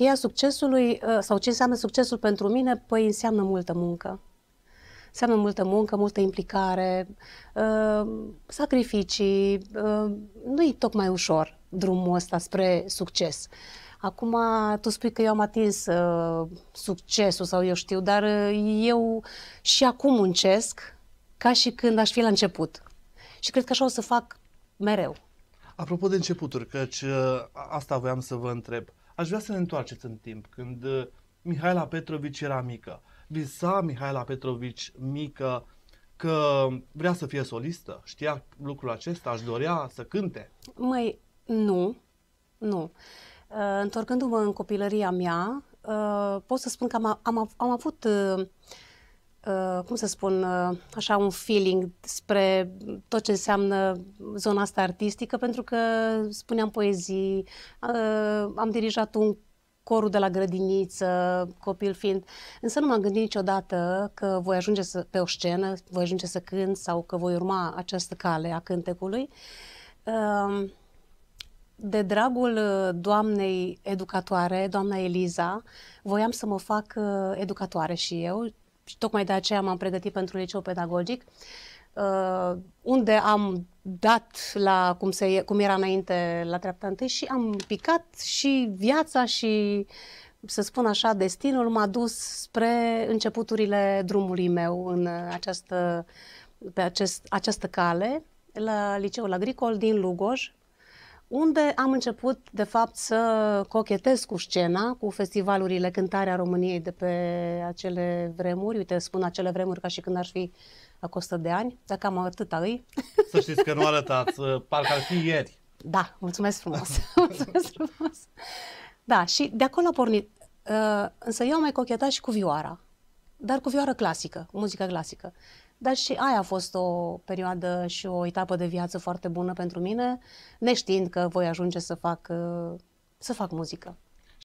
cheia succesului, ă, sau ce înseamnă succesul pentru mine, păi înseamnă multă muncă. Înseamnă multă muncă, multă implicare, ă, sacrificii. Ă, nu-i tocmai ușor drumul ăsta spre succes. Acum tu spui că eu am atins succesul sau eu știu, dar eu și acum muncesc ca și când aș fi la început. Și cred că așa o să fac mereu. Apropo de începuturi, căci asta voiam să vă întreb. Aș vrea să ne întoarceți în timp, când uh, Mihaela Petrovici era mică. Visa Mihaela Petrovici mică că vrea să fie solistă? Știa lucrul acesta? Aș dorea să cânte? Mai nu, nu. Uh, întorcându-mă în copilăria mea, uh, pot să spun că am, am, am avut Uh, cum să spun, uh, așa un feeling spre tot ce înseamnă zona asta artistică, pentru că spuneam poezii, uh, am dirijat un corul de la grădiniță, copil fiind. Însă nu m-am gândit niciodată că voi ajunge să, pe o scenă, voi ajunge să cânt sau că voi urma această cale a cântecului. Uh, de dragul uh, doamnei educatoare, doamna Eliza, voiam să mă fac educatoare și eu și tocmai de aceea m-am pregătit pentru liceu pedagogic, uh, unde am dat la cum, se, cum era înainte la treapta întâi și am picat și viața și să spun așa, destinul m-a dus spre începuturile drumului meu în această, pe acest, această cale la Liceul Agricol din Lugoj, unde am început, de fapt, să cochetez cu scena, cu festivalurile Cântarea României de pe acele vremuri. Uite, spun acele vremuri ca și când ar fi la costă de ani, dacă am atâta îi. Să știți că nu arătați, ă, parcă ar fi ieri. Da, mulțumesc frumos. mulțumesc frumos. Da, și de acolo a pornit. Uh, însă eu am mai cochetat și cu vioara, dar cu vioara clasică, muzica clasică dar și aia a fost o perioadă și o etapă de viață foarte bună pentru mine, neștiind că voi ajunge să fac, să fac muzică.